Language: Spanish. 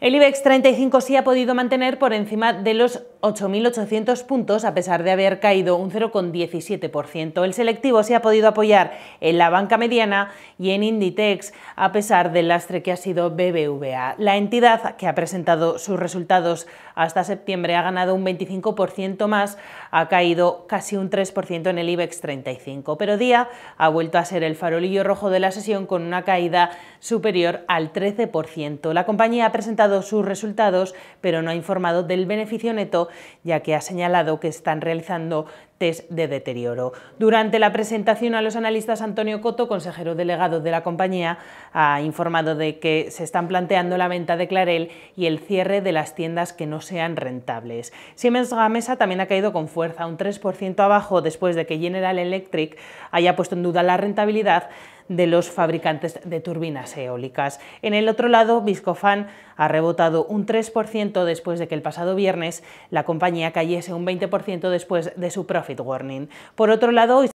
El IBEX 35 sí ha podido mantener por encima de los 8.800 puntos a pesar de haber caído un 0,17%. El selectivo se ha podido apoyar en la banca mediana y en Inditex a pesar del lastre que ha sido BBVA. La entidad que ha presentado sus resultados hasta septiembre ha ganado un 25% más, ha caído casi un 3% en el IBEX 35, pero Día ha vuelto a ser el farolillo rojo de la sesión con una caída superior al 13%. La compañía ha presentado sus resultados, pero no ha informado del beneficio neto ya que ha señalado que están realizando test de deterioro. Durante la presentación a los analistas, Antonio Coto, consejero delegado de la compañía, ha informado de que se están planteando la venta de Clarel y el cierre de las tiendas que no sean rentables. Siemens Gamesa también ha caído con fuerza, un 3% abajo, después de que General Electric haya puesto en duda la rentabilidad de los fabricantes de turbinas eólicas. En el otro lado, Viscofan ha rebotado un 3% después de que el pasado viernes la compañía cayese un 20% después de su profit Profit Warning. Por otro lado, hoy